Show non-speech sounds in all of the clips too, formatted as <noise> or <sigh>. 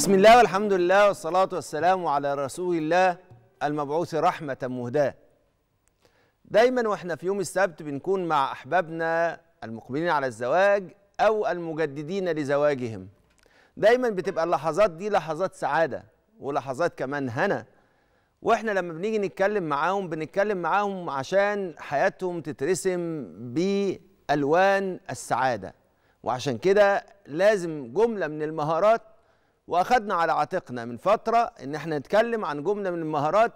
بسم الله والحمد لله والصلاة والسلام على رسول الله المبعوث رحمة مهداة دايما واحنا في يوم السبت بنكون مع أحبابنا المقبلين على الزواج أو المجددين لزواجهم دايما بتبقى اللحظات دي لحظات سعادة ولحظات كمان هنا واحنا لما بنيجي نتكلم معاهم بنتكلم معاهم عشان حياتهم تترسم بألوان السعادة وعشان كده لازم جملة من المهارات واخدنا على عاتقنا من فتره ان احنا نتكلم عن جمله من المهارات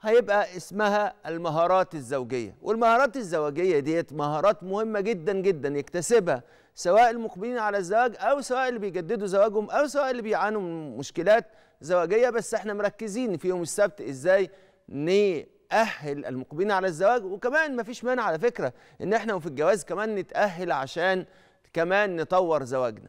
هيبقى اسمها المهارات الزوجيه والمهارات الزوجيه ديت مهارات مهمه جدا جدا يكتسبها سواء المقبلين على الزواج او سواء اللي بيجددوا زواجهم او سواء اللي بيعانوا من مشكلات زواجيه بس احنا مركزين في يوم السبت ازاي نأهل المقبلين على الزواج وكمان مفيش مانع على فكره ان احنا وفي الجواز كمان نتأهل عشان كمان نطور زواجنا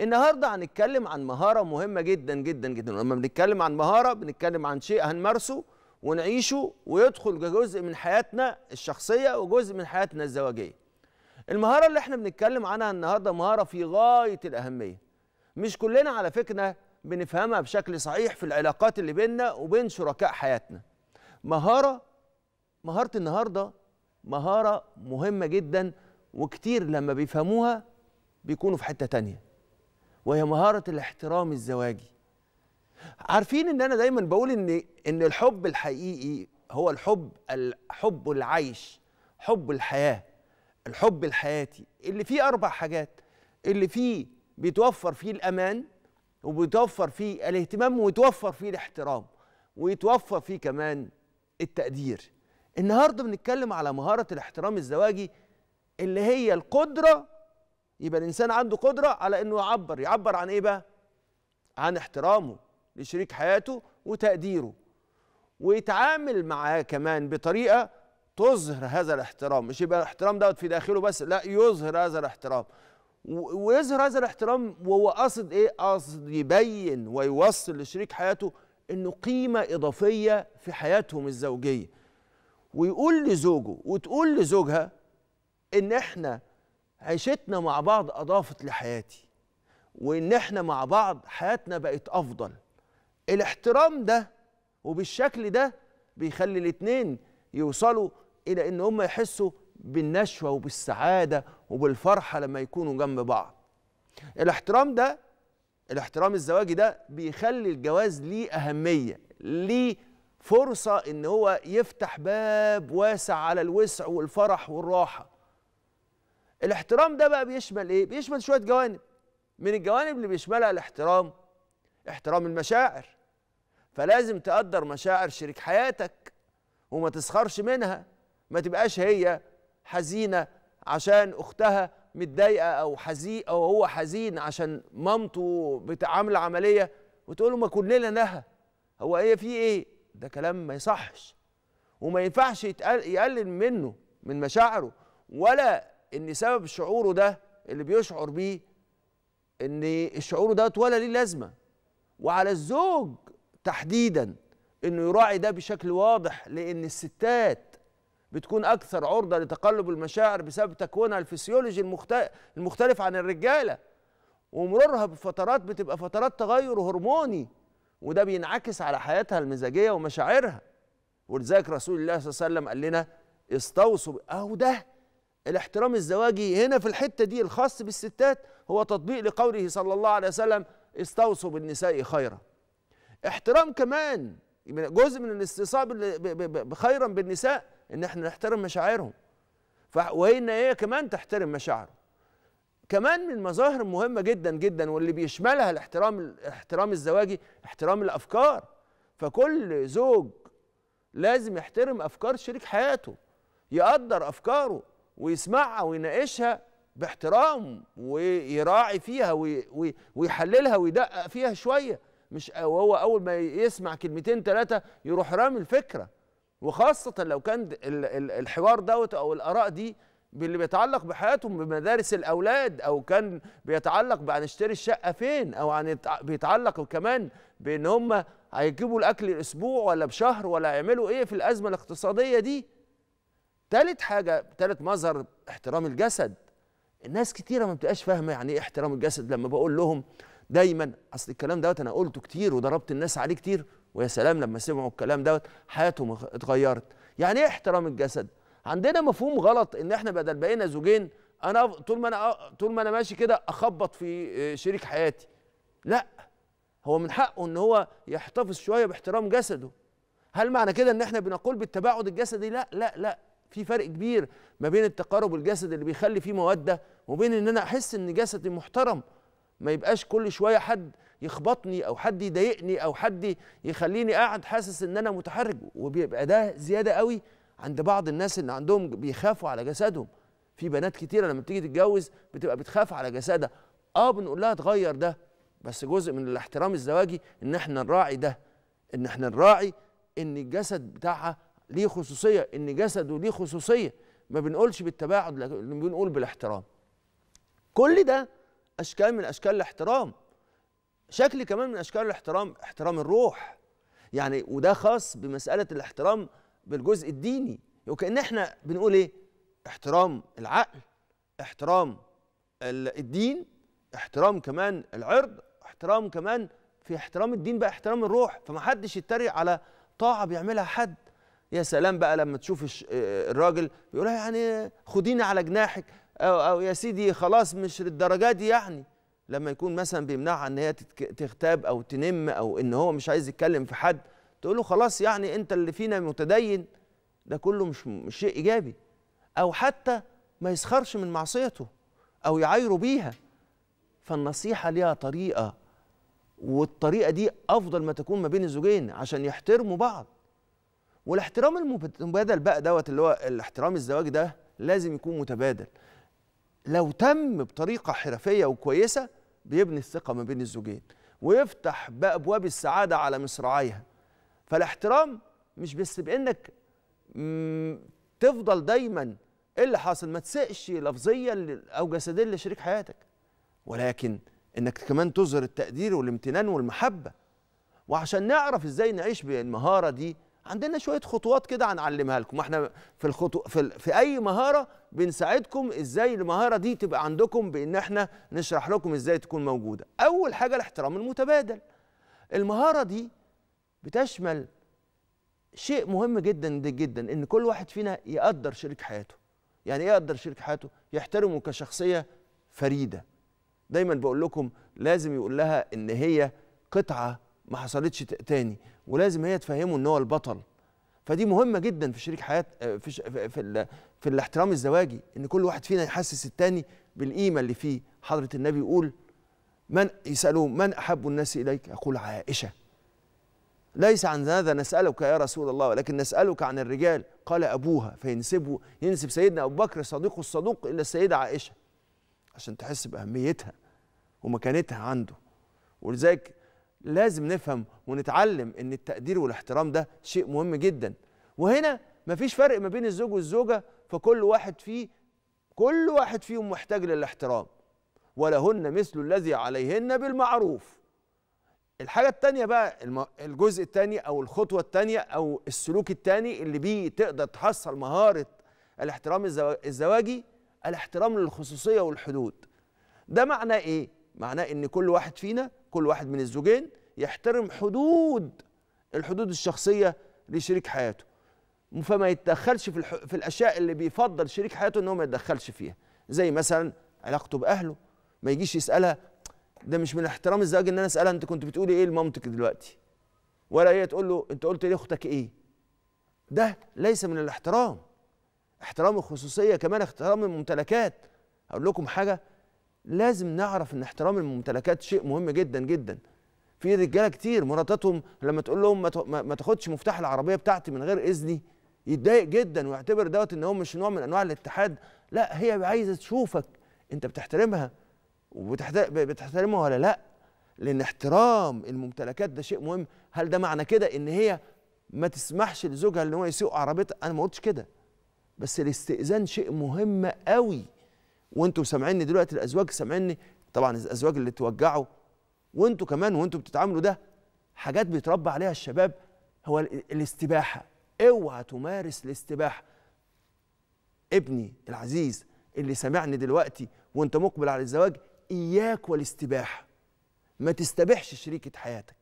النهارده هنتكلم عن مهاره مهمه جدا جدا جدا ولما بنتكلم عن مهاره بنتكلم عن شيء هنمارسه ونعيشه ويدخل كجزء من حياتنا الشخصيه وجزء من حياتنا الزواجيه المهاره اللي احنا بنتكلم عنها النهارده مهاره في غايه الاهميه مش كلنا على فكره بنفهمها بشكل صحيح في العلاقات اللي بيننا وبين شركاء حياتنا مهاره مهاره النهارده مهاره مهمه جدا وكتير لما بيفهموها بيكونوا في حته تانيه وهي مهارة الاحترام الزواجي عارفين ان انا دايما بقول ان ان الحب الحقيقي هو الحب حب العيش حب الحياه الحب الحياتي اللي فيه اربع حاجات اللي فيه بيتوفر فيه الامان وبيتوفر فيه الاهتمام ويتوفر فيه الاحترام ويتوفر فيه كمان التقدير النهارده بنتكلم على مهاره الاحترام الزواجي اللي هي القدره يبقى الانسان عنده قدره على انه يعبر يعبر عن ايه بقى عن احترامه لشريك حياته وتقديره ويتعامل معاه كمان بطريقه تظهر هذا الاحترام مش يبقى الاحترام دوت في داخله بس لا يظهر هذا الاحترام ويظهر هذا الاحترام وهو قاصد ايه قاصد يبين ويوصل لشريك حياته انه قيمه اضافيه في حياتهم الزوجيه ويقول لزوجه وتقول لزوجها ان احنا عيشتنا مع بعض اضافت لحياتي وان احنا مع بعض حياتنا بقت افضل الاحترام ده وبالشكل ده بيخلي الاتنين يوصلوا الى ان هم يحسوا بالنشوه وبالسعاده وبالفرحه لما يكونوا جنب بعض الاحترام ده الاحترام الزواجي ده بيخلي الجواز ليه اهميه ليه فرصه ان هو يفتح باب واسع على الوسع والفرح والراحه الاحترام ده بقى بيشمل ايه بيشمل شويه جوانب من الجوانب اللي بيشملها الاحترام احترام المشاعر فلازم تقدر مشاعر شريك حياتك وما تسخرش منها ما تبقاش هي حزينه عشان اختها متضايقه او حزين او هو حزين عشان مامته بتعامل عمليه وتقول له ما كلنا نهى هو ايه في ايه ده كلام ما يصحش وما ينفعش يقلل منه من مشاعره ولا ان سبب شعوره ده اللي بيشعر بيه ان الشعور ده ولا ليه لازمه وعلى الزوج تحديدا انه يراعي ده بشكل واضح لان الستات بتكون اكثر عرضه لتقلب المشاعر بسبب تكوينها الفسيولوجي المختلف عن الرجاله ومرورها بفترات بتبقى فترات تغير هرموني وده بينعكس على حياتها المزاجيه ومشاعرها ولذلك رسول الله صلى الله عليه وسلم قال لنا استوصوا اهو ده الاحترام الزواجي هنا في الحتة دي الخاص بالستات هو تطبيق لقوله صلى الله عليه وسلم استوصوا بالنساء خيرا احترام كمان جزء من الاستصاب خيرا بالنساء ان احنا نحترم مشاعرهم وان هي كمان تحترم مشاعره كمان من مظاهر مهمة جدا جدا واللي بيشملها الاحترام الاحترام الزواجي احترام الأفكار فكل زوج لازم يحترم أفكار شريك حياته يقدر أفكاره ويسمعها ويناقشها باحترام ويراعي فيها ويحللها ويدقق فيها شويه مش وهو اول ما يسمع كلمتين ثلاثه يروح رامي الفكره وخاصه لو كان الحوار دوت او الاراء دي باللي بيتعلق بحياتهم بمدارس الاولاد او كان بيتعلق بان اشتري الشقه فين او عن بيتعلق كمان بان هم هيجيبوا الاكل الاسبوع ولا بشهر ولا هيعملوا ايه في الازمه الاقتصاديه دي تالت حاجه تالت مظهر احترام الجسد الناس كتيره ما بتبقاش فاهمه يعني ايه احترام الجسد لما بقول لهم دايما اصل الكلام دوت انا قلته كتير وضربت الناس عليه كتير ويا سلام لما سمعوا الكلام دوت حياتهم اتغيرت يعني ايه احترام الجسد عندنا مفهوم غلط ان احنا بدل بقينا زوجين انا طول ما انا طول ما انا ماشي كده اخبط في آه، شريك حياتي لا هو من حقه ان هو يحتفظ شويه باحترام جسده هل معنى كده ان احنا بنقول بالتباعد الجسدي لا لا لا في فرق كبير ما بين التقارب الجسد اللي بيخلي فيه مودة وبين ان انا احس ان جسدي محترم ما يبقاش كل شوية حد يخبطني او حد يضايقني او حد يخليني قاعد حاسس ان انا متحرج وبيبقى ده زيادة قوي عند بعض الناس اللي عندهم بيخافوا على جسدهم في بنات كتيرة لما بتيجي تتجوز بتبقى بتخاف على جسدها اه بنقول لها تغير ده بس جزء من الاحترام الزواجي ان احنا نراعي ده ان احنا نراعي ان الجسد بتاعها ليه خصوصيه ان جسده ليه خصوصيه ما بنقولش بالتباعد لكن بنقول بالاحترام كل ده اشكال من اشكال الاحترام شكل كمان من اشكال الاحترام احترام الروح يعني وده خاص بمساله الاحترام بالجزء الديني وكان احنا بنقول ايه احترام العقل احترام الدين احترام كمان العرض احترام كمان في احترام الدين بقى احترام الروح فمحدش يتريق على طاعه بيعملها حد يا سلام بقى لما تشوف آه، الراجل بيقول يعني خديني على جناحك أو, أو يا سيدي خلاص مش للدرجة دي يعني لما يكون مثلا بيمنعها ان هي تغتاب او تنم او ان هو مش عايز يتكلم في حد تقول له خلاص يعني انت اللي فينا متدين ده كله مش, مش شيء ايجابي او حتى ما يسخرش من معصيته او يعايره بيها فالنصيحه ليها طريقه والطريقه دي افضل ما تكون ما بين الزوجين عشان يحترموا بعض والاحترام المتبادل بقى دوت اللي هو الاحترام الزواج ده لازم يكون متبادل لو تم بطريقه حرفيه وكويسه بيبني الثقه ما بين الزوجين ويفتح بقى ابواب السعاده على مصراعيها فالاحترام مش بس بانك تفضل دايما ايه اللي حاصل ما تسقش لفظيا او جسديا لشريك حياتك ولكن انك كمان تظهر التقدير والامتنان والمحبه وعشان نعرف ازاي نعيش بالمهاره دي عندنا شويه خطوات كده هنعلمها لكم احنا في الخطو... في, ال... في اي مهاره بنساعدكم ازاي المهاره دي تبقى عندكم بان احنا نشرح لكم ازاي تكون موجوده اول حاجه الاحترام المتبادل المهاره دي بتشمل شيء مهم جدا جدا ان كل واحد فينا يقدر شريك حياته يعني ايه يقدر شريك حياته يحترمه كشخصيه فريده دايما بقول لكم لازم يقول لها ان هي قطعه ما حصلتش تاني ولازم هي تفهمه ان هو البطل فدي مهمه جدا في شريك حياه في في, في الاحترام الزواجي ان كل واحد فينا يحسس التاني بالقيمه اللي فيه حضره النبي يقول من يسالوه من احب الناس اليك يقول عائشه ليس عن هذا نسألك يا رسول الله ولكن نسألك عن الرجال قال أبوها فينسبه ينسب سيدنا أبو بكر صديقه الصدوق إلى السيدة عائشة عشان تحس بأهميتها ومكانتها عنده ولذلك لازم نفهم ونتعلم ان التقدير والاحترام ده شيء مهم جدا وهنا مفيش فرق ما بين الزوج والزوجه فكل واحد فيه كل واحد فيهم محتاج للاحترام ولهن مثل الذي عليهن بالمعروف الحاجة التانية بقى الجزء التاني أو الخطوة التانية أو السلوك التاني اللي بيه تقدر تحصل مهارة الاحترام الزواجي الاحترام للخصوصية والحدود ده معناه إيه؟ معناه إن كل واحد فينا كل واحد من الزوجين يحترم حدود الحدود الشخصيه لشريك حياته فما يتدخلش في, الح... في الاشياء اللي بيفضل شريك حياته ان هو ما يتدخلش فيها زي مثلا علاقته باهله ما يجيش يسالها ده مش من احترام الزواج ان انا اسالها انت كنت بتقولي ايه لمامتك دلوقتي ولا هي تقول له انت قلت لاختك ايه ده ليس من الاحترام احترام الخصوصيه كمان احترام الممتلكات اقول لكم حاجه لازم نعرف ان احترام الممتلكات شيء مهم جدا جدا في رجاله كتير مراتاتهم لما تقول لهم ما تاخدش مفتاح العربيه بتاعتي من غير اذني يتضايق جدا ويعتبر دوت ان هو مش نوع من انواع الاتحاد لا هي عايزه تشوفك انت بتحترمها وبتحترمها ولا لا لان احترام الممتلكات ده شيء مهم هل ده معنى كده ان هي ما تسمحش لزوجها ان هو يسوق عربيتها انا ما قلتش كده بس الاستئذان شيء مهم قوي وانتم سامعيني دلوقتي الازواج سامعيني طبعا الازواج اللي توجعوا وانتوا كمان وانتوا بتتعاملوا ده حاجات بيتربى عليها الشباب هو الاستباحه اوعى تمارس الاستباحه ابني العزيز اللي سامعني دلوقتي وانت مقبل على الزواج اياك والاستباحه ما تستبحش شريكه حياتك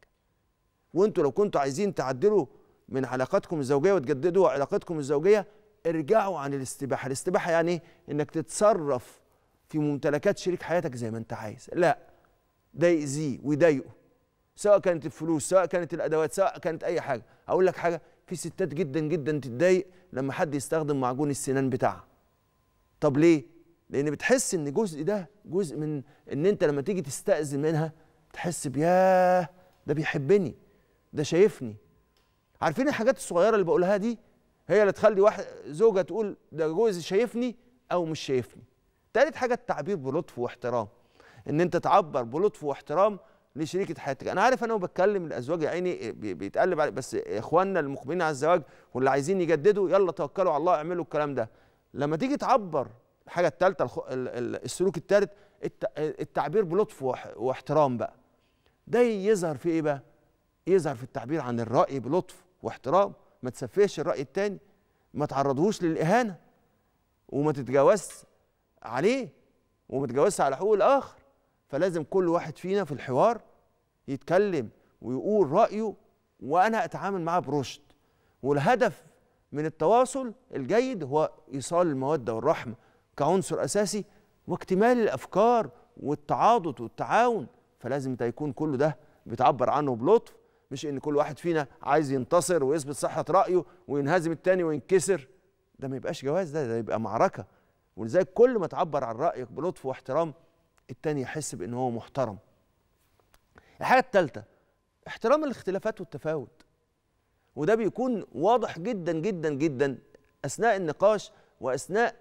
وانتوا لو كنتوا عايزين تعدلوا من علاقاتكم الزوجيه وتجددوا علاقاتكم الزوجيه ارجعوا عن الاستباحه الاستباحه يعني ايه انك تتصرف في ممتلكات شريك حياتك زي ما انت عايز لا ده يأذيه ويضايقه سواء كانت الفلوس سواء كانت الادوات سواء كانت اي حاجه اقول لك حاجه في ستات جدا جدا تتضايق لما حد يستخدم معجون السنان بتاعها طب ليه لان بتحس ان جزء ده جزء من ان انت لما تيجي تستأذن منها تحس بياه ده بيحبني ده شايفني عارفين الحاجات الصغيره اللي بقولها دي هي اللي تخلي واحد زوجه تقول ده جوزي شايفني او مش شايفني تالت حاجه التعبير بلطف واحترام ان انت تعبر بلطف واحترام لشريكه حياتك انا عارف انا بتكلم الازواج يا عيني آه، بيتقلب علي بس اخواننا المقبلين على الزواج واللي عايزين يجددوا يلا توكلوا على الله اعملوا الكلام ده لما تيجي تعبر الحاجه الثالثه السلوك الثالث التعبير بلطف واحترام بقى ده يظهر في ايه بقى يظهر في التعبير عن الراي بلطف واحترام ما تسفهش الراي التاني ما تعرضهوش للاهانه وما تتجاوزش عليه وما تتجاوزش على حقوق الاخر فلازم كل واحد فينا في الحوار يتكلم ويقول رايه وانا اتعامل معاه برشد والهدف من التواصل الجيد هو ايصال الموده والرحمه كعنصر اساسي واكتمال الافكار والتعاضد والتعاون فلازم ده يكون كله ده بتعبر عنه بلطف مش ان كل واحد فينا عايز ينتصر ويثبت صحه رايه وينهزم التاني وينكسر ده ما يبقاش جواز ده ده يبقى معركه ولذلك كل ما تعبر عن رايك بلطف واحترام التاني يحس بان هو محترم الحاجه الثالثه احترام الاختلافات والتفاوت وده بيكون واضح جدا جدا جدا اثناء النقاش واثناء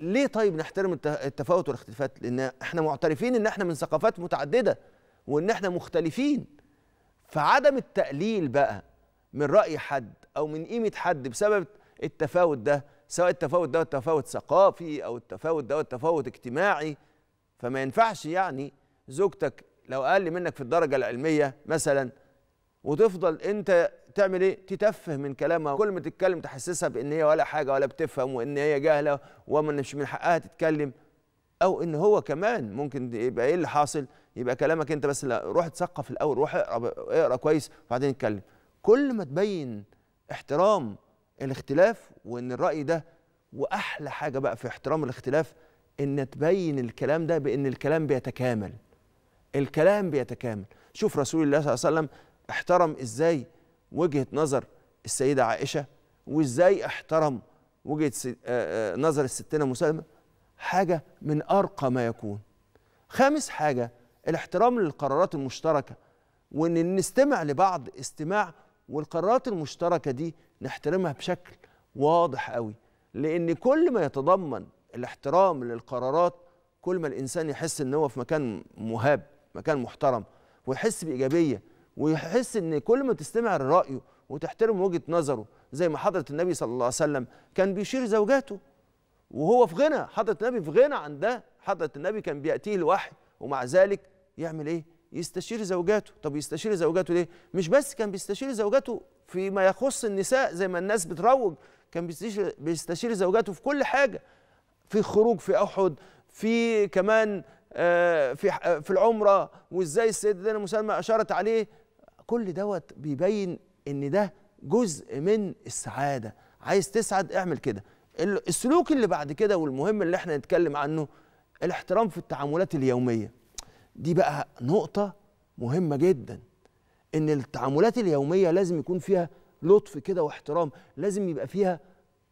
ليه طيب نحترم التفاوت والاختلافات لان احنا معترفين ان احنا من ثقافات متعدده وان احنا مختلفين فعدم التقليل بقى من رأي حد أو من قيمة حد بسبب التفاوت ده سواء التفاوت ده تفاوت ثقافي أو التفاوت ده تفاوت اجتماعي فما ينفعش يعني زوجتك لو أقل منك في الدرجة العلمية مثلا وتفضل أنت تعمل ايه؟ تتفه من كلامها كل ما تتكلم تحسسها بان هي ولا حاجه ولا بتفهم وان هي جاهله ومش من حقها تتكلم او ان هو كمان ممكن يبقى ايه اللي حاصل؟ يبقى كلامك انت بس لا روح اتثقف الاول روح اقرا اقرا كويس وبعدين اتكلم كل ما تبين احترام الاختلاف وان الراي ده واحلى حاجه بقى في احترام الاختلاف ان تبين الكلام ده بان الكلام بيتكامل الكلام بيتكامل شوف رسول الله صلى الله عليه وسلم احترم ازاي وجهه نظر السيده عائشه وازاي احترم وجهه نظر الستنا مسلمه حاجه من ارقى ما يكون خامس حاجه الاحترام للقرارات المشتركه وان نستمع لبعض استماع والقرارات المشتركه دي نحترمها بشكل واضح قوي لان كل ما يتضمن الاحترام للقرارات كل ما الانسان يحس ان هو في مكان مهاب مكان محترم ويحس بايجابيه ويحس ان كل ما تستمع لرايه وتحترم وجهه نظره زي ما حضره النبي صلى الله عليه وسلم كان بيشير زوجاته وهو في غنى حضره النبي في غنى عن ده حضره النبي كان بياتيه الوحي ومع ذلك يعمل ايه يستشير زوجاته طب يستشير زوجاته ليه مش بس كان بيستشير زوجاته فيما يخص النساء زي ما الناس بتروج كان بيستشير, بيستشير زوجاته في كل حاجه في خروج في احد في كمان آه، في آه، في العمره وازاي سيدنا مسلمه اشارت عليه كل دوت بيبين ان ده جزء من السعاده عايز تسعد اعمل كده السلوك اللي بعد كده والمهم اللي احنا نتكلم عنه الاحترام في التعاملات اليوميه دي بقى نقطة مهمة جدا إن التعاملات اليومية لازم يكون فيها لطف كده واحترام لازم يبقى فيها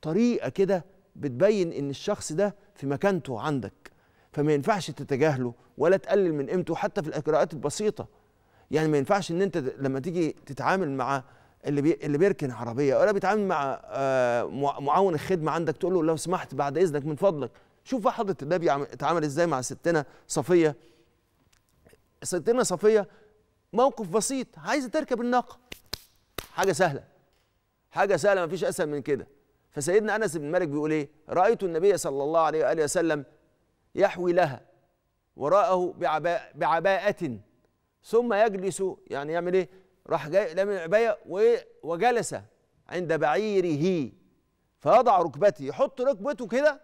طريقة كده بتبين إن الشخص ده في مكانته عندك فما ينفعش تتجاهله ولا تقلل من قيمته حتى في الإجراءات البسيطة يعني ما ينفعش إن أنت لما تيجي تتعامل مع اللي بي اللي بيركن عربيه ولا بيتعامل مع آه، معاون الخدمه عندك تقول له لو سمحت بعد اذنك من فضلك شوف بقى حضره النبي اتعامل ازاي مع ستنا صفيه سيدتنا صفيه موقف بسيط عايزه تركب الناقه حاجه سهله حاجه سهله مفيش اسهل من كده فسيدنا انس بن مالك بيقول ايه رايت النبي صلى الله عليه واله وسلم يحوي لها وراءه بعباء بعباءة ثم يجلس يعني يعمل ايه راح جاي لم العباية وجلس عند بعيره فيضع ركبته يحط ركبته كده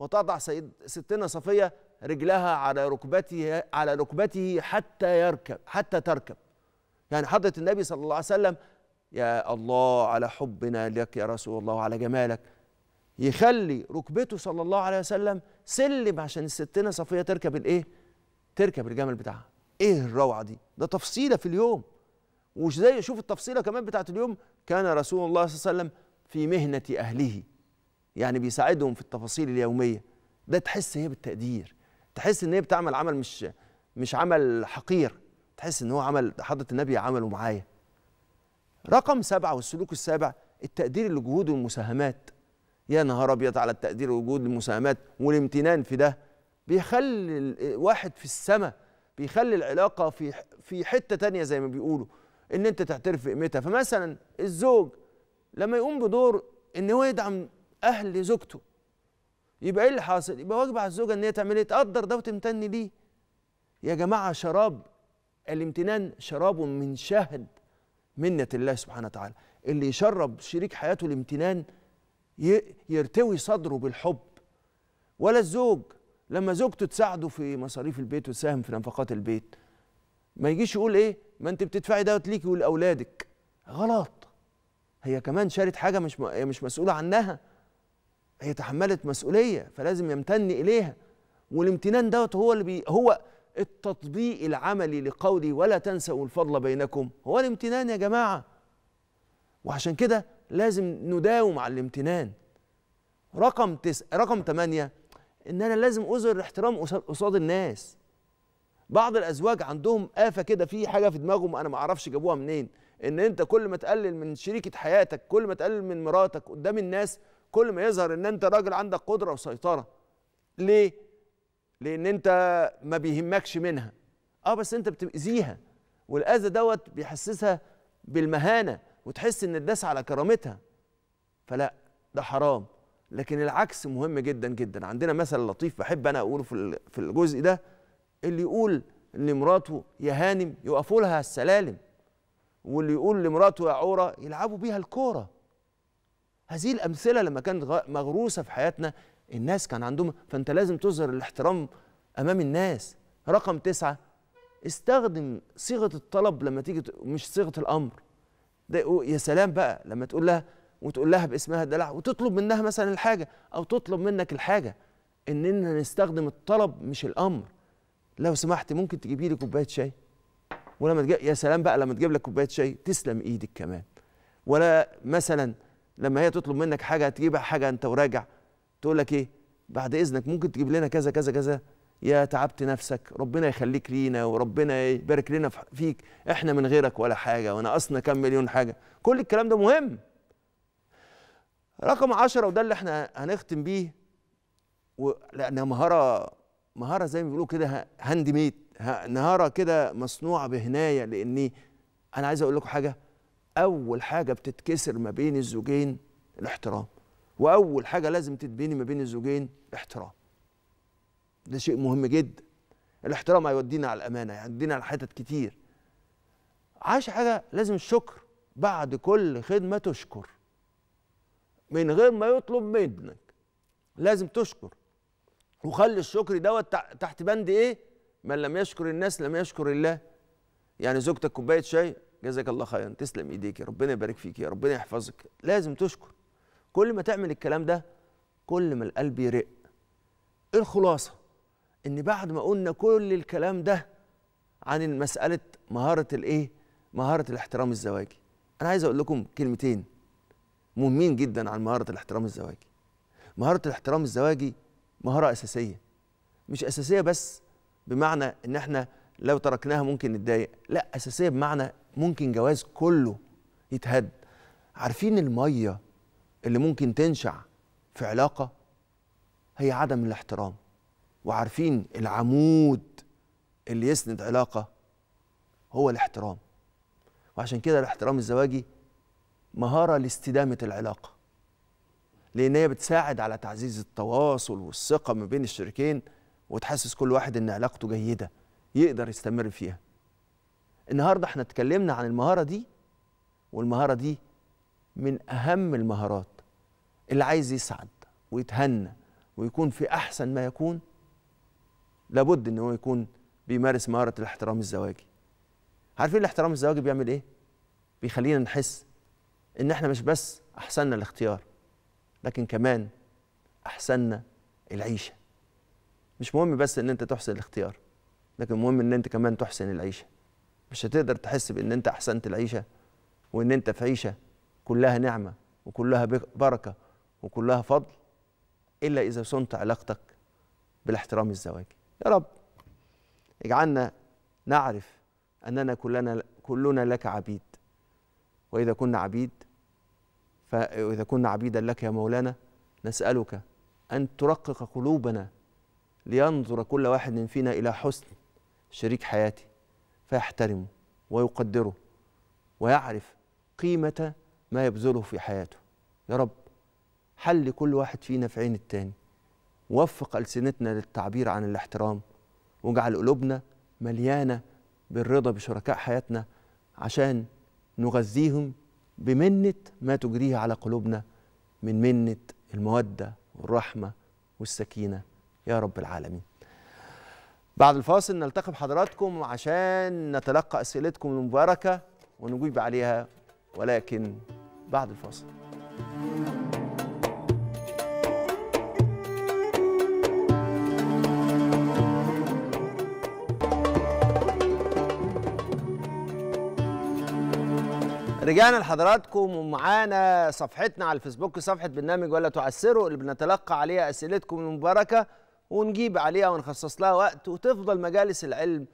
وتضع سيد ستنا صفية رجلها على ركبته على ركبته حتى يركب حتى تركب يعني حضرة النبي صلى الله عليه وسلم يا الله على حبنا لك يا رسول الله وعلى جمالك يخلي ركبته صلى الله عليه وسلم سلم عشان الستنا صفيه تركب الايه؟ تركب الجمل بتاعها. ايه الروعه دي؟ ده تفصيله في اليوم. وش زي شوف التفصيله كمان بتاعت اليوم كان رسول الله صلى الله عليه وسلم في مهنه اهله. يعني بيساعدهم في التفاصيل اليوميه. ده تحس هي بالتقدير. تحس ان هي بتعمل عمل مش مش عمل حقير تحس ان هو عمل حضره النبي عمله معايا رقم سبعة والسلوك السابع التقدير للجهود والمساهمات يا نهار ابيض على التقدير والجهود والمساهمات والامتنان في ده بيخلي الواحد في السماء بيخلي العلاقه في في حته تانية زي ما بيقولوا ان انت تعترف بقيمتها فمثلا الزوج لما يقوم بدور ان هو يدعم اهل زوجته يبقى ايه اللي حاصل يبقى واجب على الزوجه ان هي تعمل ايه تقدر ده وتمتن ليه يا جماعه شراب الامتنان شراب من شهد منة الله سبحانه وتعالى اللي يشرب شريك حياته الامتنان يرتوي صدره بالحب ولا الزوج لما زوجته تساعده في مصاريف البيت وتساهم في نفقات البيت ما يجيش يقول ايه ما انت بتدفعي دوت ليكي ولاولادك غلط هي كمان شارت حاجه مش مش مسؤوله عنها هي تحملت مسؤوليه فلازم يمتن اليها والامتنان دوت هو اللي بي هو التطبيق العملي لقولي ولا تنسوا الفضل بينكم هو الامتنان يا جماعه وعشان كده لازم نداوم على الامتنان رقم تس... رقم تمانية ان انا لازم اظهر الاحترام قصاد الناس بعض الازواج عندهم آفة كده في حاجة في دماغهم انا ما اعرفش جابوها منين ان انت كل ما تقلل من شريكة حياتك كل ما تقلل من مراتك قدام الناس كل ما يظهر ان انت راجل عندك قدره وسيطره ليه لان انت ما بيهمكش منها اه بس انت بتاذيها والاذى دوت بيحسسها بالمهانه وتحس ان الناس على كرامتها فلا ده حرام لكن العكس مهم جدا جدا عندنا مثل لطيف بحب انا اقوله في في الجزء ده اللي يقول لمراته يا هانم يوقفوا لها السلالم واللي يقول لمراته يا عوره يلعبوا بيها الكوره هذه الامثله لما كانت مغروسه في حياتنا الناس كان عندهم فانت لازم تظهر الاحترام امام الناس رقم تسعة استخدم صيغه الطلب لما تيجي مش صيغه الامر ده يا سلام بقى لما تقول لها وتقول لها باسمها الدلع وتطلب منها مثلا الحاجه او تطلب منك الحاجه اننا نستخدم الطلب مش الامر لو سمحت ممكن تجيبي لي كوبايه شاي ولما تجيب يا سلام بقى لما تجيب لك كوبايه شاي تسلم ايدك كمان ولا مثلا لما هي تطلب منك حاجه تجيبها حاجه انت وراجع تقول لك ايه بعد اذنك ممكن تجيب لنا كذا كذا كذا يا تعبت نفسك ربنا يخليك لينا وربنا يبارك لنا فيك احنا من غيرك ولا حاجه ونقصنا كم مليون حاجه كل الكلام ده مهم رقم عشرة وده اللي احنا هنختم بيه لانها مهاره مهاره زي ما بيقولوا كده هاند ميد مهاره كده مصنوعه بهنايه لاني انا عايز اقول لكم حاجه اول حاجه بتتكسر ما بين الزوجين الاحترام واول حاجه لازم تتبني ما بين الزوجين احترام ده شيء مهم جدا الاحترام هيودينا على الامانه هيودينا على حتت كتير عاش حاجه لازم الشكر بعد كل خدمه تشكر من غير ما يطلب منك لازم تشكر وخلي الشكر دوت تحت بند ايه من لم يشكر الناس لم يشكر الله يعني زوجتك كوبايه شاي جزاك الله خيرا تسلم ايديك يا ربنا يبارك فيك يا ربنا يحفظك لازم تشكر كل ما تعمل الكلام ده كل ما القلب يرق إيه الخلاصه ان بعد ما قلنا كل الكلام ده عن مساله مهاره الايه مهاره الاحترام الزواجي انا عايز اقول لكم كلمتين مهمين جدا عن مهاره الاحترام الزواجي مهاره الاحترام الزواجي مهاره اساسيه مش اساسيه بس بمعنى ان احنا لو تركناها ممكن نتضايق لا اساسيه بمعنى ممكن جواز كله يتهد عارفين الميه اللي ممكن تنشع في علاقه هي عدم الاحترام وعارفين العمود اللي يسند علاقه هو الاحترام وعشان كده الاحترام الزواجي مهاره لاستدامه العلاقه لان هي بتساعد على تعزيز التواصل والثقه ما بين الشريكين وتحسس كل واحد ان علاقته جيده يقدر يستمر فيها النهارده احنا اتكلمنا عن المهاره دي والمهاره دي من اهم المهارات اللي عايز يسعد ويتهنى ويكون في احسن ما يكون لابد ان هو يكون بيمارس مهاره الاحترام الزواجي عارفين الاحترام الزواجي بيعمل ايه بيخلينا نحس ان احنا مش بس احسننا الاختيار لكن كمان احسننا العيشه مش مهم بس ان انت تحسن الاختيار لكن مهم ان انت كمان تحسن العيشه مش هتقدر تحس بان انت احسنت العيشه وان انت في عيشه كلها نعمه وكلها بركه وكلها فضل الا اذا صنت علاقتك بالاحترام الزواجي يا رب اجعلنا نعرف اننا كلنا كلنا لك عبيد واذا كنا عبيد فاذا كنا عبيدا لك يا مولانا نسالك ان ترقق قلوبنا لينظر كل واحد فينا الى حسن شريك حياتي فيحترمه ويقدره ويعرف قيمة ما يبذله في حياته يا رب حل كل واحد فينا في عين التاني وفق ألسنتنا للتعبير عن الاحترام واجعل قلوبنا مليانة بالرضا بشركاء حياتنا عشان نغذيهم بمنة ما تجريه على قلوبنا من منة المودة والرحمة والسكينة يا رب العالمين بعد الفاصل نلتقي بحضراتكم عشان نتلقى أسئلتكم المباركة ونجيب عليها ولكن بعد الفاصل رجعنا لحضراتكم ومعانا صفحتنا على الفيسبوك صفحه برنامج ولا تعسروا اللي بنتلقى عليها اسئلتكم المباركه ونجيب عليها ونخصص لها وقت وتفضل مجالس العلم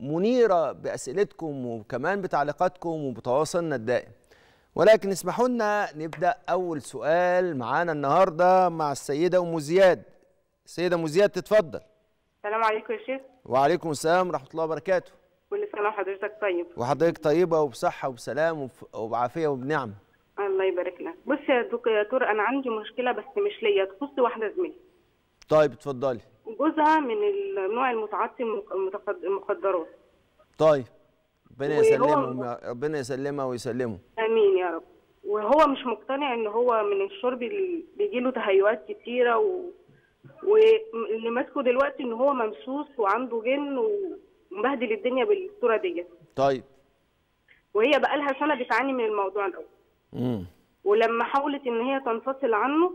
منيرة بأسئلتكم وكمان بتعليقاتكم وبتواصلنا الدائم ولكن اسمحوا لنا نبدأ أول سؤال معانا النهاردة مع السيدة أم زياد السيدة أم زياد تتفضل السلام عليكم يا شيخ وعليكم السلام ورحمة الله وبركاته كل سنة وحضرتك طيب وحضرتك طيبة وبصحة وبسلام وبعافية وبنعمة الله يبارك لك بص يا دكتور أنا عندي مشكلة بس مش ليا تخص واحدة زميلتي طيب اتفضلي جزء من النوع المتعاطي المخدرات طيب ربنا يسلمه ربنا يسلمها ويسلمه امين يا رب وهو مش مقتنع ان هو من الشرب اللي له تهيؤات كتيره و... واللي ماسكه دلوقتي ان هو ممسوس وعنده جن ومبهدل الدنيا بالصوره ديت طيب وهي بقى لها سنه بتعاني من الموضوع ده امم ولما حاولت ان هي تنفصل عنه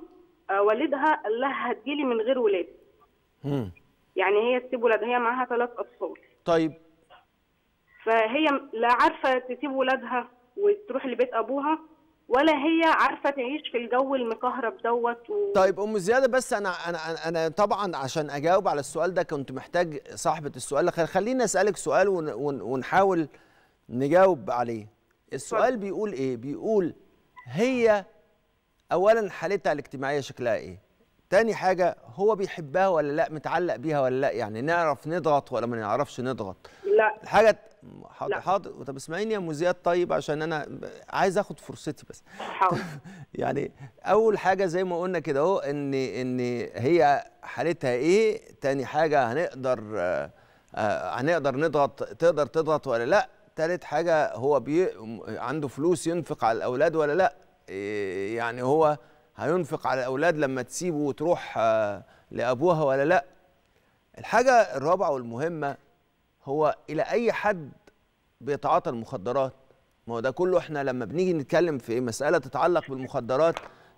آه، والدها قال لها هتجيلي من غير ولاد يعني هي تسيب ولادها هي معاها ثلاث اطفال طيب فهي لا عارفه تسيب ولادها وتروح لبيت ابوها ولا هي عارفه تعيش في الجو المكهرب دوت و... طيب ام زياده بس انا انا انا طبعا عشان اجاوب على السؤال ده كنت محتاج صاحبه السؤال خليني اسالك سؤال ونحاول نجاوب عليه السؤال بيقول ايه بيقول هي اولا حالتها الاجتماعيه شكلها ايه تاني حاجه هو بيحبها ولا لا متعلق بيها ولا لا يعني نعرف نضغط ولا ما نعرفش نضغط لا الحاجه حاضر حاضر طب اسمعيني يا زياد طيب عشان انا عايز اخد فرصتي بس حاضر <laughs> يعني اول حاجه زي ما قلنا كده اهو ان ان هي حالتها ايه تاني حاجه هنقدر آه هنقدر نضغط تقدر تضغط ولا لا تالت حاجه هو بي عنده فلوس ينفق على الاولاد ولا لا إيه، يعني هو هينفق على الاولاد لما تسيبه وتروح آه، لابوها ولا لا الحاجه الرابعه والمهمه هو الى اي حد بيتعاطى المخدرات ما هو ده كله احنا لما بنيجي نتكلم في مساله تتعلق بالمخدرات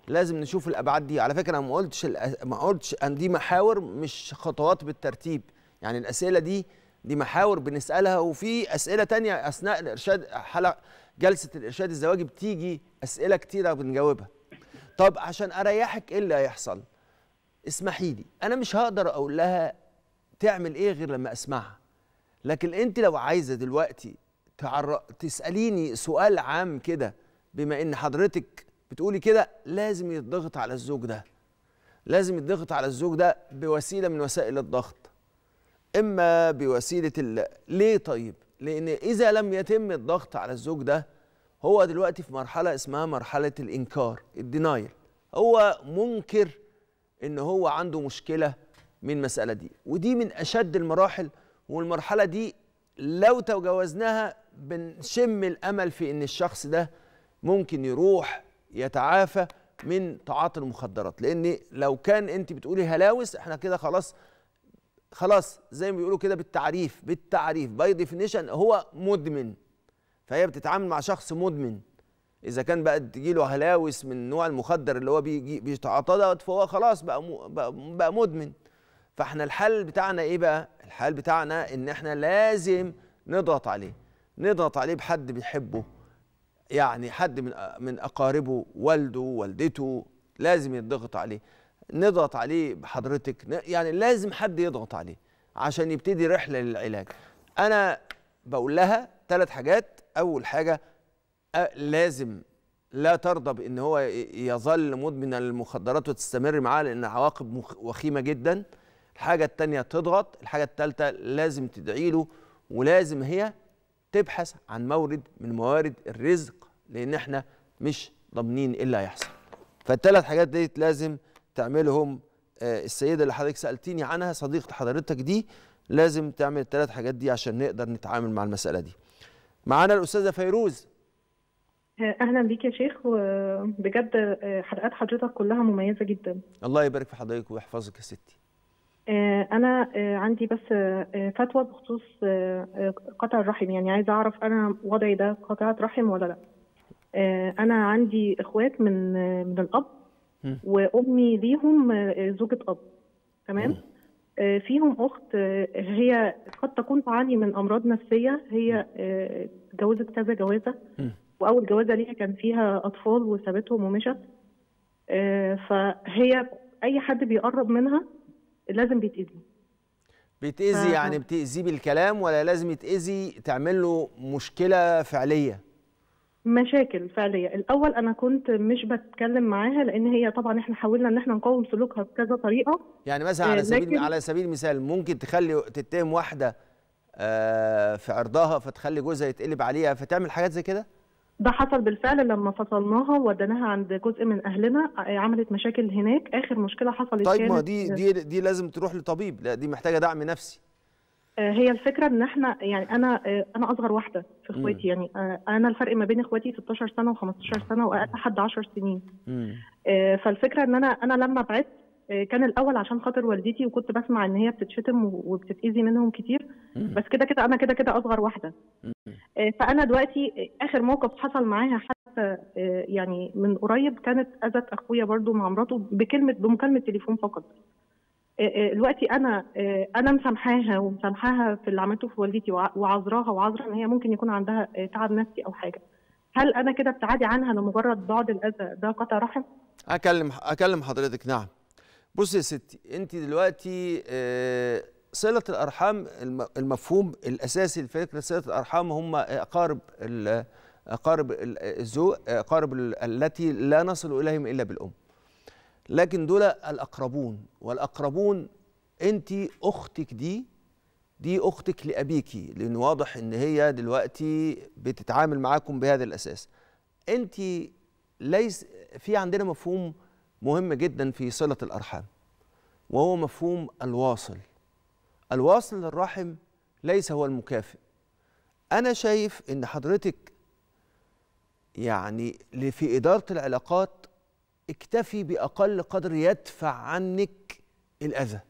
لازم نشوف الابعاد دي على فكره انا ما قلتش ما قلتش ان دي محاور مش خطوات بالترتيب يعني الاسئله دي دي محاور بنسالها وفي اسئله تانية اثناء الارشاد حلقه جلسه الارشاد الزواجي بتيجي اسئله كتيره بنجاوبها طب عشان اريحك ايه اللي هيحصل اسمحي لي انا مش هقدر اقول لها تعمل ايه غير لما اسمعها لكن انت لو عايزه دلوقتي تعر... تساليني سؤال عام كده بما ان حضرتك بتقولي كده لازم يتضغط على الزوج ده لازم يتضغط على الزوج ده بوسيله من وسائل الضغط اما بوسيله ال... ليه طيب لان اذا لم يتم الضغط على الزوج ده هو دلوقتي في مرحله اسمها مرحله الانكار الدينايل هو منكر ان هو عنده مشكله من المساله دي ودي من اشد المراحل والمرحله دي لو تجاوزناها بنشم الامل في ان الشخص ده ممكن يروح يتعافى من تعاطي المخدرات لان لو كان انت بتقولي هلاوس احنا كده خلاص خلاص زي ما بيقولوا كده بالتعريف بالتعريف باي ديفينيشن هو مدمن فهي بتتعامل مع شخص مدمن اذا كان بقى تجي له هلاوس من نوع المخدر اللي هو بيجي بيتعاطى دوت فهو خلاص بقى بقى مدمن فاحنا الحل بتاعنا ايه بقى الحل بتاعنا ان احنا لازم نضغط عليه نضغط عليه بحد بيحبه يعني حد من من اقاربه والده والدته لازم يضغط عليه نضغط عليه بحضرتك يعني لازم حد يضغط عليه عشان يبتدي رحله للعلاج انا بقول لها ثلاث حاجات اول حاجه لازم لا ترضى بان هو يظل مدمن المخدرات وتستمر معاه لان عواقب وخيمه جدا الحاجه الثانيه تضغط الحاجه الثالثه لازم تدعي له ولازم هي تبحث عن مورد من موارد الرزق لان احنا مش ضامنين ايه اللي هيحصل فالثلاث حاجات ديت لازم تعملهم آه، السيده اللي حضرتك سالتيني عنها صديقه حضرتك دي لازم تعمل الثلاث حاجات دي عشان نقدر نتعامل مع المساله دي معانا الاستاذه فيروز آه، اهلا بيك يا شيخ وبجد آه، حلقات حضرتك كلها مميزه جدا الله يبارك في حضرتك ويحفظك يا ستي انا عندي بس فتوى بخصوص قطع الرحم يعني عايزه اعرف انا وضعي ده قطعة رحم ولا لا انا عندي اخوات من من الاب وامي ليهم آه، زوجه اب تمام آه، فيهم اخت آه، هي قد تكون تعاني من امراض نفسيه هي اتجوزت كذا جوازه واول جوازه ليها كان فيها اطفال وسابتهم ومشت فهي اي حد بيقرب منها لازم بيتاذي بيتاذي ف... يعني بتاذيه بالكلام ولا لازم يتاذي تعمل له مشكله فعليه مشاكل فعليه الاول انا كنت مش بتكلم معاها لان هي طبعا احنا حاولنا ان احنا نقاوم سلوكها بكذا طريقه يعني مثلا على آه، سبيل على سبيل المثال ممكن تخلي تتهم واحده آه، في عرضها فتخلي جوزها يتقلب عليها فتعمل حاجات زي كده ده حصل بالفعل لما فصلناها وديناها عند جزء من اهلنا آه، عملت مشاكل هناك اخر مشكله حصلت طيب ما دي دي دي لازم تروح لطبيب لا دي محتاجه دعم نفسي آه، هي الفكره ان احنا يعني انا آه، انا اصغر واحده في اخواتي يعني آه، انا الفرق ما بين اخواتي 16 سنه و15 سنه واقل حد 10 سنين فالفكره ان انا انا لما بعت كان الاول عشان خاطر والدتي وكنت بسمع ان هي بتتشتم وبتتاذي منهم كتير بس كده كده انا كده كده اصغر واحده فانا دلوقتي اخر موقف حصل معاها حتى يعني من قريب كانت اذت اخويا برضو مع مراته بكلمه بمكالمه تليفون فقط دلوقتي انا انا مسامحاها ومسامحاها في اللي عملته في والدتي وعذراها وعذرا ان هي ممكن يكون عندها تعب نفسي او حاجه هل انا كده ابتعادي عنها لمجرد بعد الاذى ده قطع رحم اكلم اكلم حضرتك نعم بصي يا ستي انت دلوقتي آه، صله الارحام المفهوم الاساسي لفكره صله الارحام هم اقارب اقارب الذوق اقارب التي لا نصل اليهم الا بالام لكن دول الأقربون والأقربون أنت أختك دي دي أختك لأبيكي لأن واضح إن هي دلوقتي بتتعامل معاكم بهذا الأساس أنت ليس في عندنا مفهوم مهم جدا في صلة الأرحام وهو مفهوم الواصل الواصل للرحم ليس هو المكافئ أنا شايف إن حضرتك يعني في إدارة العلاقات اكتفي باقل قدر يدفع عنك الاذى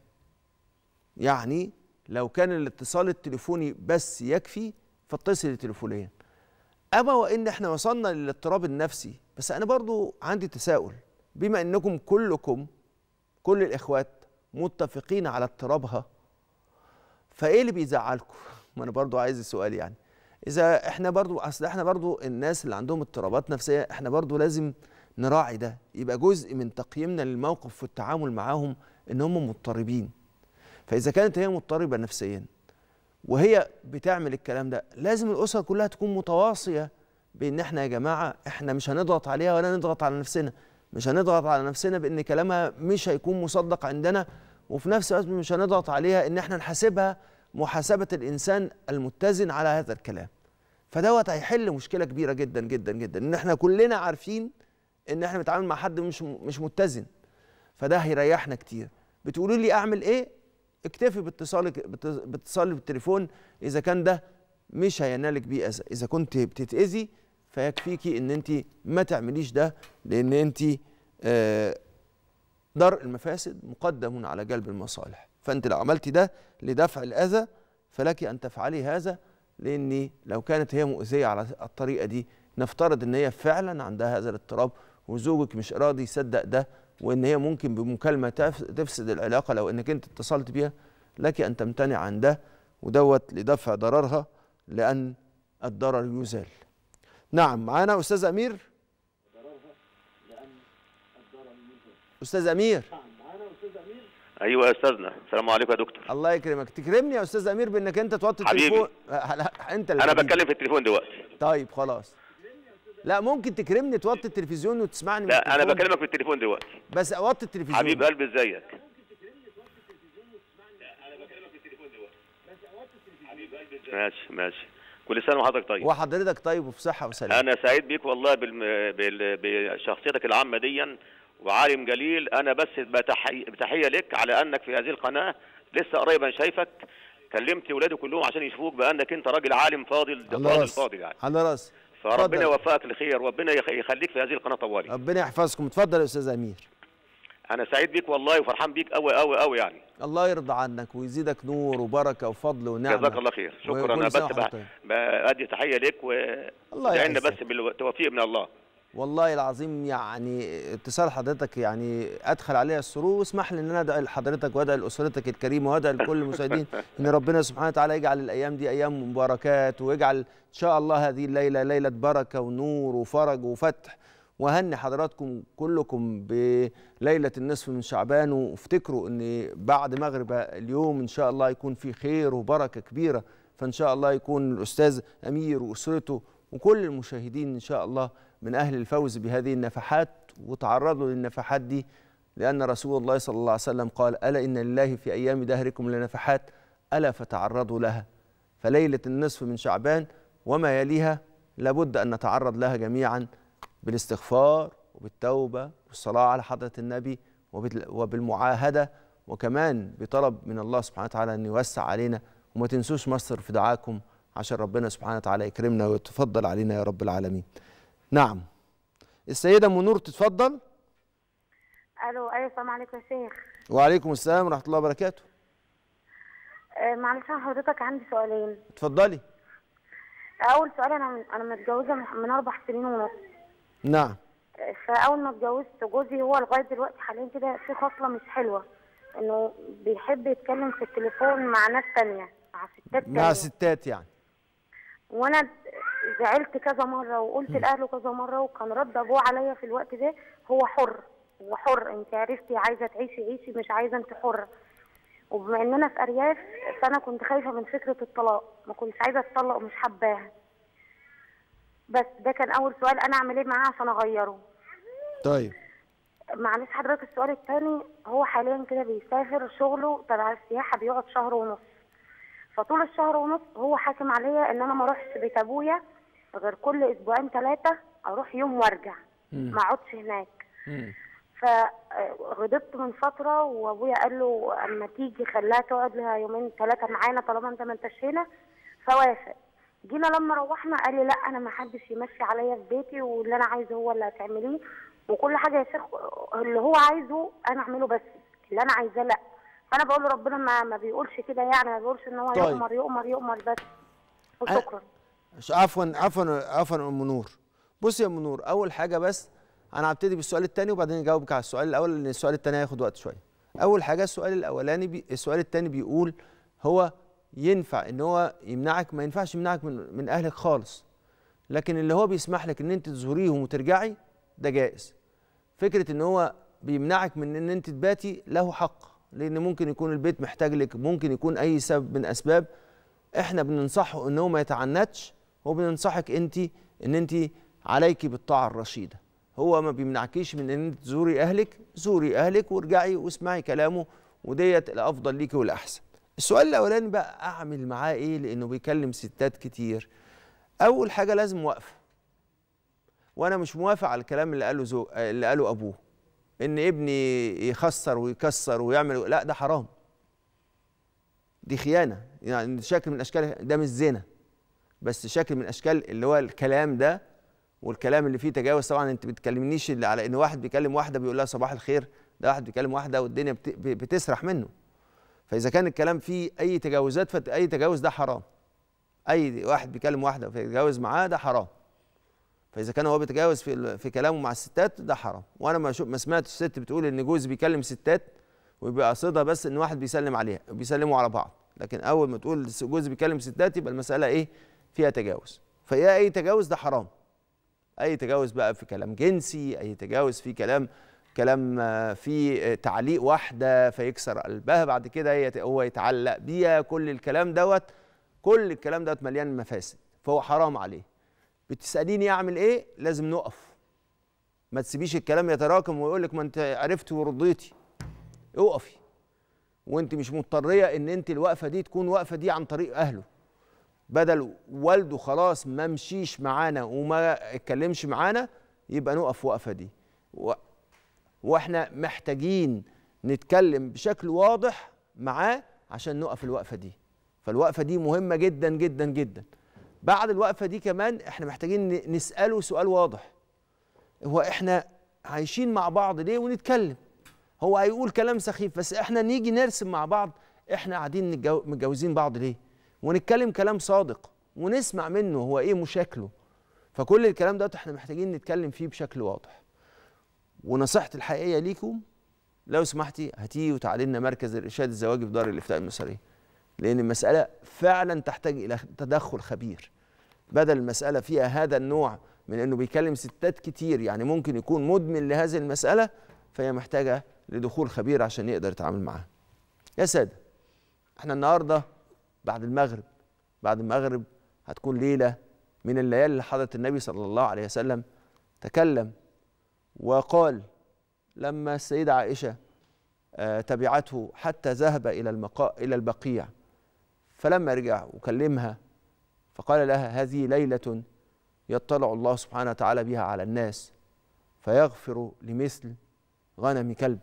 يعني لو كان الاتصال التليفوني بس يكفي فاتصلي تليفونيا اما وان احنا وصلنا للاضطراب النفسي بس انا برضو عندي تساؤل بما انكم كلكم كل الاخوات متفقين على اضطرابها فايه اللي بيزعلكم <laughs> ما انا برضو عايز السؤال يعني اذا احنا برضو اصل احنا برضو الناس اللي عندهم اضطرابات نفسيه احنا برضو لازم نراعي ده يبقى جزء من تقييمنا للموقف والتعامل معاهم ان هم مضطربين فاذا كانت هي مضطربه نفسيا وهي بتعمل الكلام ده لازم الاسره كلها تكون متواصيه بان احنا يا جماعه احنا مش هنضغط عليها ولا نضغط على نفسنا مش هنضغط على نفسنا بان كلامها مش هيكون مصدق عندنا وفي نفس الوقت مش هنضغط عليها ان احنا نحاسبها محاسبه الانسان المتزن على هذا الكلام فدوت هيحل مشكله كبيره جدا جدا جدا ان احنا كلنا عارفين ان احنا بنتعامل مع حد مش مش متزن فده هيريحنا كتير بتقولوا لي اعمل ايه اكتفي باتصالك باتصالي بالتليفون اذا كان ده مش هينالك بيه اذى اذا كنت بتتاذي فيكفيكي ان انت ما تعمليش ده لان انت آه، درء المفاسد مقدم على جلب المصالح فانت لو عملتي ده لدفع الاذى فلك ان تفعلي هذا لان لو كانت هي مؤذيه على الطريقه دي نفترض ان هي فعلا عندها هذا الاضطراب وزوجك مش راضي يصدق ده وان هي ممكن بمكالمه تفسد العلاقه لو انك انت اتصلت بيها لك ان تمتنع عن ده ودوت لدفع ضررها لان الضرر يزال. نعم معانا استاذ امير استاذ امير ايوه يا استاذنا السلام عليكم يا دكتور الله يكرمك تكرمني يا استاذ امير بانك انت توطي التليفون حبيبي انت اللي انا بتكلم في التليفون دلوقتي طيب خلاص لا ممكن تكرمني توطي التلفزيون وتسمعني لا انا بكلمك في التليفون دلوقتي بس اوطي التلفزيون حبيب قلبي ازيك ماشي ماشي كل سنه وحضرتك طيب وحضرتك طيب وفي صحه وسلامه انا سعيد بيك والله بالم... بال... بشخصيتك العامه ديا وعالم جليل انا بس بتحي... بتحيه لك على انك في هذه القناه لسه قريبا شايفك كلمت ولادي كلهم عشان يشوفوك بانك انت راجل عالم فاضل الله فاضل فاضل يعني على راسي فربنا يوفقك لخير وربنا يخليك في هذه القناه طوالي ربنا يحفظكم اتفضل يا استاذ امير انا سعيد بيك والله وفرحان بيك قوي قوي قوي يعني الله يرضى عنك ويزيدك نور وبركه وفضل ونعمه جزاك الله خير شكرا انا بس بادي تحيه لك و الله بس بالتوفيق من الله والله العظيم يعني اتصال حضرتك يعني ادخل عليها السرور واسمح لي ان انا ادعي لحضرتك وادعي لاسرتك الكريمه وادعي لكل المشاهدين <laughs> ان ربنا سبحانه وتعالى يجعل الايام دي ايام مباركات ويجعل ان شاء الله هذه الليله ليله بركه ونور وفرج وفتح وهني حضراتكم كلكم بليله النصف من شعبان وافتكروا ان بعد مغرب اليوم ان شاء الله يكون في خير وبركه كبيره فان شاء الله يكون الاستاذ امير واسرته وكل المشاهدين ان شاء الله من أهل الفوز بهذه النفحات وتعرضوا للنفحات دي لأن رسول الله صلى الله عليه وسلم قال ألا إن لله في أيام دهركم لنفحات ألا فتعرضوا لها فليلة النصف من شعبان وما يليها لابد أن نتعرض لها جميعا بالاستغفار وبالتوبة والصلاة على حضرة النبي وبالمعاهدة وكمان بطلب من الله سبحانه وتعالى أن يوسع علينا وما تنسوش مصر في دعاكم عشان ربنا سبحانه وتعالى يكرمنا ويتفضل علينا يا رب العالمين نعم السيدة منور تتفضل الو ايوه السلام عليكم يا شيخ وعليكم السلام ورحمة الله وبركاته آه معلش انا حضرتك عندي سؤالين اتفضلي اول سؤال انا انا متجوزة من اربع سنين ونص نعم آه، فاول ما اتجوزت جوزي هو لغايه دلوقتي حاليا كده في خصله مش حلوه انه بيحب يتكلم في التليفون مع ناس تانية مع ستات تانية مع ستات يعني وانا زعلت كذا مره وقلت لاهله كذا مره وكان رد ابوه عليا في الوقت ده هو حر هو حر انت عرفتي عايزه تعيشي عيشي مش عايزه انت حره وبما ان انا في ارياف فانا كنت خايفه من فكره الطلاق ما كنتش عايزه اتطلق ومش حباها بس ده كان اول سؤال انا اعمل ايه معاه عشان اغيره طيب معلش حضرتك السؤال الثاني هو حاليا كده بيسافر شغله تبع السياحه بيقعد شهر ونص فطول الشهر ونص هو حاكم عليا ان انا ما اروحش بيت ابويا غير كل اسبوعين ثلاثه اروح يوم وارجع ما اقعدش هناك فغضبت آه، من فتره وابويا قال له اما تيجي خليها تقعد لها يومين ثلاثه معانا طالما انت ما انتش هنا فوافق جينا لما روحنا قال لي لا انا ما حدش يمشي عليا في بيتي واللي انا عايزه هو اللي هتعمليه وكل حاجه يا شيخ اللي هو عايزه انا اعمله بس اللي انا عايزاه لا فانا بقول ربنا ما ما بيقولش كده يعني ما بيقولش ان هو طيب. يؤمر يؤمر يؤمر بس وشكرا أه عفوا عفوا عفوا ام نور بص يا ام نور اول حاجه بس انا هبتدي بالسؤال الثاني وبعدين اجاوبك على السؤال الاول لان السؤال الثاني هياخد وقت شويه اول حاجه السؤال الاولاني بي السؤال الثاني بيقول هو ينفع ان هو يمنعك ما ينفعش يمنعك من, من اهلك خالص لكن اللي هو بيسمح لك ان انت تزوريهم وترجعي ده جائز فكره ان هو بيمنعك من ان انت تباتي له حق لان ممكن يكون البيت محتاج لك ممكن يكون اي سبب من اسباب احنا بننصحه ان هو ما يتعنتش وبننصحك انت ان انت عليك بالطاعه الرشيده هو ما بيمنعكيش من ان انت تزوري اهلك زوري اهلك وارجعي واسمعي كلامه وديت الافضل ليكي والاحسن السؤال الاولاني بقى اعمل معاه ايه لانه بيكلم ستات كتير اول حاجه لازم واقفه وانا مش موافق على الكلام اللي قاله زو... اللي قاله ابوه ان ابني يخسر ويكسر ويعمل لا ده حرام دي خيانه يعني شكل من اشكال ده مش زنا بس شكل من اشكال اللي هو الكلام ده والكلام اللي فيه تجاوز طبعا انت ما بتكلمنيش على ان واحد بيكلم واحده بيقول لها صباح الخير ده واحد بيكلم واحده والدنيا بتسرح منه فاذا كان الكلام فيه اي تجاوزات فاي تجاوز ده حرام اي واحد بيكلم واحده فيتجاوز معاه ده حرام فاذا كان هو بيتجاوز في في كلامه مع الستات ده حرام وانا ما ما سمعتش ست بتقول ان جوزي بيكلم ستات ويبقى قصدها بس ان واحد بيسلم عليها بيسلموا على بعض لكن اول ما تقول جوزي بيكلم ستات يبقى المساله ايه فيها تجاوز فيا أي تجاوز ده حرام أي تجاوز بقى في كلام جنسي أي تجاوز في كلام كلام آه، في تعليق واحدة فيكسر قلبها بعد كده هو يتعلق بيها كل الكلام دوت كل الكلام دوت مليان مفاسد فهو حرام عليه بتسأليني أعمل إيه لازم نقف ما تسيبيش الكلام يتراكم ويقول لك ما أنت عرفتي ورضيتي اقفي وانت مش مضطريه ان انت الوقفه دي تكون واقفه دي عن طريق اهله بدل والده خلاص ما مشيش معانا وما اتكلمش معانا يبقى نقف وقفه دي و... واحنا محتاجين نتكلم بشكل واضح معاه عشان نقف الوقفه دي فالوقفه دي مهمه جدا جدا جدا بعد الوقفه دي كمان احنا محتاجين نساله سؤال واضح هو احنا عايشين مع بعض ليه ونتكلم هو هيقول كلام سخيف بس احنا نيجي نرسم مع بعض احنا قاعدين متجوزين بعض ليه ونتكلم كلام صادق ونسمع منه هو ايه مشاكله فكل الكلام ده احنا محتاجين نتكلم فيه بشكل واضح ونصيحتي الحقيقيه ليكم لو سمحتي هتيجي وتعالي لنا مركز الارشاد الزواجي في دار الافتاء المصريه لان المساله فعلا تحتاج الى تدخل خبير بدل المساله فيها هذا النوع من انه بيكلم ستات كتير يعني ممكن يكون مدمن لهذه المساله فهي محتاجه لدخول خبير عشان يقدر يتعامل معاها يا ساده احنا النهارده بعد المغرب بعد المغرب هتكون ليله من الليالي اللي حضرت النبي صلى الله عليه وسلم تكلم وقال لما السيده عائشه آه، تبعته حتى ذهب الى المقا الى البقيع فلما رجع وكلمها فقال لها هذه ليله يطلع الله سبحانه وتعالى بها على الناس فيغفر لمثل غنم كلب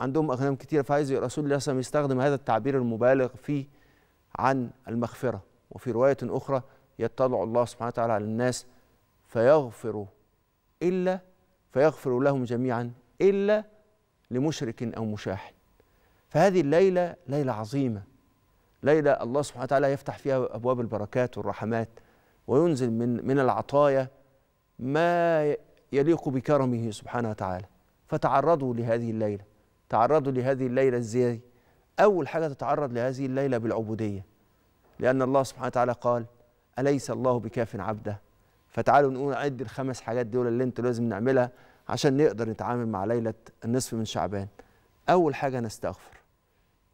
عندهم اغنام كثيره فعايز رسول الله صلى الله عليه وسلم يستخدم هذا التعبير المبالغ فيه عن المغفرة وفي رواية أخرى يطلع الله سبحانه وتعالى على الناس فيغفر إلا فيغفر لهم جميعا إلا لمشرك أو مشاحن فهذه الليلة ليلة عظيمة ليلة الله سبحانه وتعالى يفتح فيها أبواب البركات والرحمات وينزل من من العطايا ما يليق بكرمه سبحانه وتعالى فتعرضوا لهذه الليلة تعرضوا لهذه الليلة ازاي أول حاجة تتعرض لهذه الليلة بالعبودية لأن الله سبحانه وتعالى قال أليس الله بكاف عبده فتعالوا نقول عد الخمس حاجات دول اللي انتوا لازم نعملها عشان نقدر نتعامل مع ليلة النصف من شعبان أول حاجة نستغفر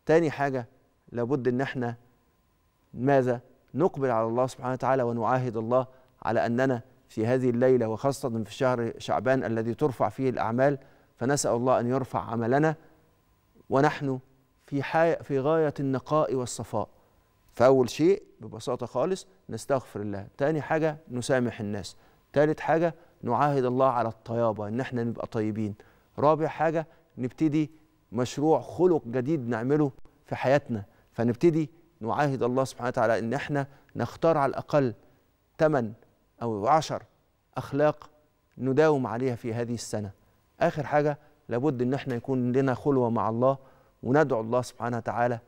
تاني حاجة لابد إن احنا ماذا نقبل على الله سبحانه وتعالى ونعاهد الله على أننا في هذه الليلة وخاصة في شهر شعبان الذي ترفع فيه الأعمال فنسأل الله أن يرفع عملنا ونحن في حي... في غايه النقاء والصفاء فاول شيء ببساطه خالص نستغفر الله تاني حاجه نسامح الناس تالت حاجه نعاهد الله على الطيابه ان احنا نبقى طيبين رابع حاجه نبتدي مشروع خلق جديد نعمله في حياتنا فنبتدي نعاهد الله سبحانه وتعالى ان احنا نختار على الاقل 8 او عشر اخلاق نداوم عليها في هذه السنه اخر حاجه لابد ان احنا يكون لنا خلوه مع الله وندعو الله سبحانه وتعالى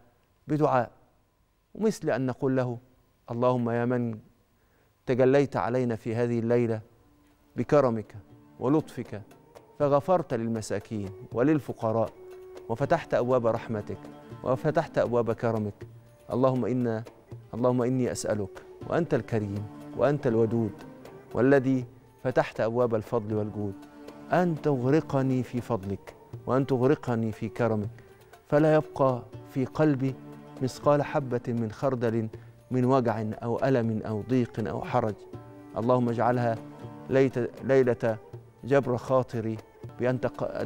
بدعاء ومثل أن نقول له اللهم يا من تجليت علينا في هذه الليلة بكرمك ولطفك فغفرت للمساكين وللفقراء وفتحت أبواب رحمتك وفتحت أبواب كرمك اللهم إنا اللهم إني أسألك وأنت الكريم وأنت الودود والذي فتحت أبواب الفضل والجود أن تغرقني في فضلك وأن تغرقني في كرمك فلا يبقى في قلبي مثقال حبة من خردل من وجع أو ألم أو ضيق أو حرج اللهم اجعلها ليلة جبر خاطري بأن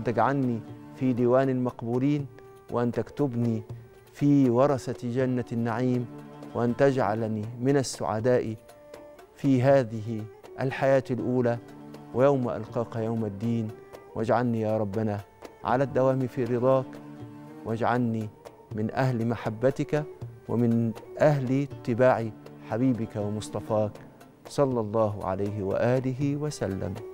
تجعلني في ديوان المقبولين وأن تكتبني في ورثة جنة النعيم وأن تجعلني من السعداء في هذه الحياة الأولى ويوم ألقاك يوم الدين واجعلني يا ربنا على الدوام في رضاك واجعلني من أهل محبتك ومن أهل اتباع حبيبك ومصطفاك صلى الله عليه وآله وسلم